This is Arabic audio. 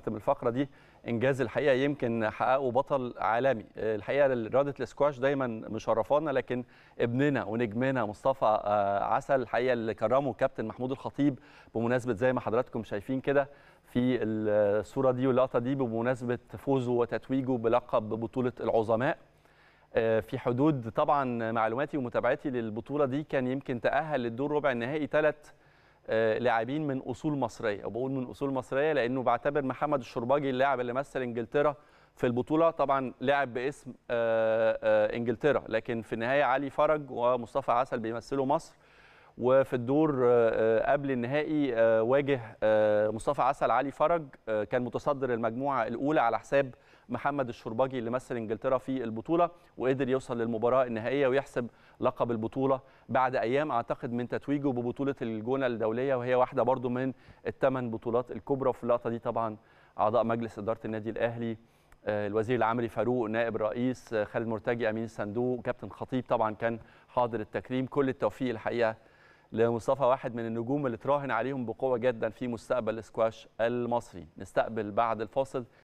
نختم الفقره دي انجاز الحقيقه يمكن حققه بطل عالمي الحقيقه رياضه الاسكواش دايما مشرفانا لكن ابننا ونجمنا مصطفى آه، عسل الحقيقه اللي كرمه كابتن محمود الخطيب بمناسبه زي ما حضراتكم شايفين كده في الصوره دي واللقطه دي بمناسبه فوزه وتتويجه بلقب بطوله العظماء آه، في حدود طبعا معلوماتي ومتابعتي للبطوله دي كان يمكن تاهل للدور ربع النهائي ثلاث آه، لاعبين من اصول مصريه وبقول من اصول مصريه لانه بعتبر محمد الشرباجي اللاعب اللي مثل انجلترا في البطوله طبعا لاعب باسم آه، آه، انجلترا لكن في النهايه علي فرج ومصطفى عسل بيمثلوا مصر وفي الدور آه، آه، قبل النهائي آه، واجه مصطفى عسل علي فرج كان متصدر المجموعه الاولى على حساب محمد الشربجي اللي مثل انجلترا في البطوله وقدر يوصل للمباراه النهائيه ويحسب لقب البطوله بعد ايام اعتقد من تتويجه ببطوله الجونه الدوليه وهي واحده برضو من الثمان بطولات الكبرى وفي اللقطه دي طبعا اعضاء مجلس اداره النادي الاهلي الوزير العامري فاروق نائب الرئيس خالد مرتجي امين الصندوق كابتن خطيب طبعا كان حاضر التكريم كل التوفيق الحقيقه لمصطفى واحد من النجوم اللي تراهن عليهم بقوه جدا في مستقبل الاسكواش المصري نستقبل بعد الفاصل